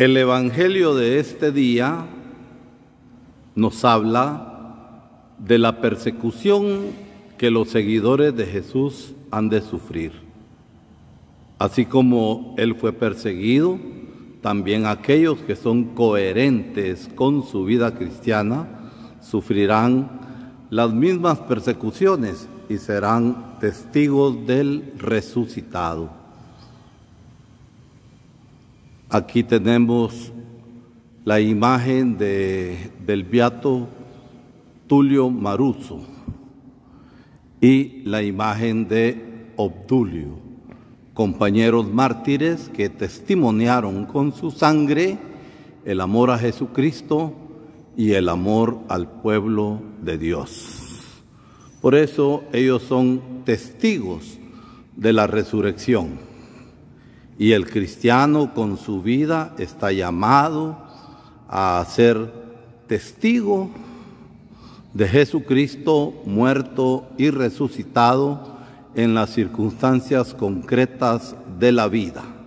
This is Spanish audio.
El Evangelio de este día nos habla de la persecución que los seguidores de Jesús han de sufrir. Así como Él fue perseguido, también aquellos que son coherentes con su vida cristiana sufrirán las mismas persecuciones y serán testigos del resucitado. Aquí tenemos la imagen del Beato Tulio Maruso y la imagen de Obdulio, compañeros mártires que testimoniaron con su sangre el amor a Jesucristo y el amor al pueblo de Dios. Por eso ellos son testigos de la resurrección. Y el cristiano con su vida está llamado a ser testigo de Jesucristo muerto y resucitado en las circunstancias concretas de la vida.